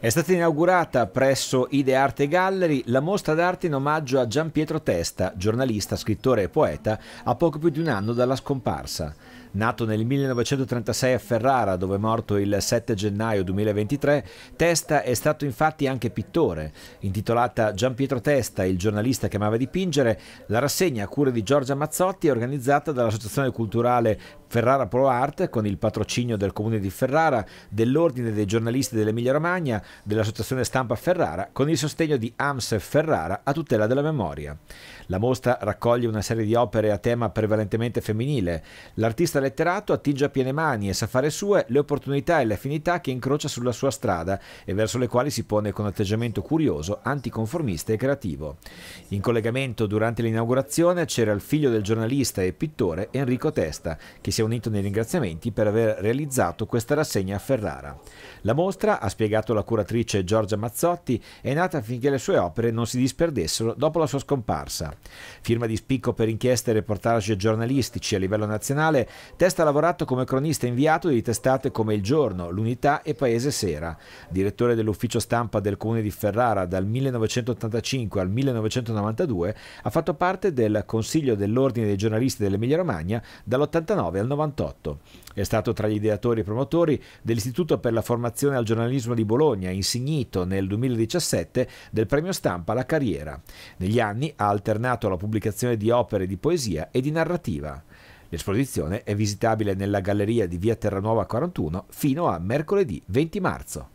È stata inaugurata presso Ide Arte Gallery la mostra d'arte in omaggio a Gian Pietro Testa, giornalista, scrittore e poeta, a poco più di un anno dalla scomparsa. Nato nel 1936 a Ferrara, dove è morto il 7 gennaio 2023, Testa è stato infatti anche pittore. Intitolata Gian Pietro Testa, il giornalista che amava dipingere, la rassegna a cura di Giorgia Mazzotti è organizzata dall'Associazione Culturale Ferrara Pro Art con il patrocinio del Comune di Ferrara, dell'Ordine dei giornalisti dell'Emilia Romagna, dell'Associazione Stampa Ferrara, con il sostegno di AMS Ferrara a tutela della memoria. La mostra raccoglie una serie di opere a tema prevalentemente femminile. L'artista letterato attinge a piene mani e sa fare sue le opportunità e le affinità che incrocia sulla sua strada e verso le quali si pone con atteggiamento curioso, anticonformista e creativo. In collegamento durante l'inaugurazione c'era il figlio del giornalista e pittore Enrico Testa, che si è unito nei ringraziamenti per aver realizzato questa rassegna a Ferrara. La mostra, ha spiegato la curatrice Giorgia Mazzotti, è nata affinché le sue opere non si disperdessero dopo la sua scomparsa. Firma di spicco per inchieste e reportage giornalistici a livello nazionale, Testa ha lavorato come cronista inviato di testate come Il Giorno, L'Unità e Paese Sera. Direttore dell'ufficio stampa del comune di Ferrara dal 1985 al 1992, ha fatto parte del Consiglio dell'Ordine dei giornalisti dell'Emilia Romagna dall'89 al 98. È stato tra gli ideatori e promotori dell'Istituto per la formazione al giornalismo di Bologna, insignito nel 2017 del premio stampa La Carriera. Negli anni ha alternato la pubblicazione di opere di poesia e di narrativa. L'esposizione è visitabile nella galleria di via Terranova 41 fino a mercoledì 20 marzo.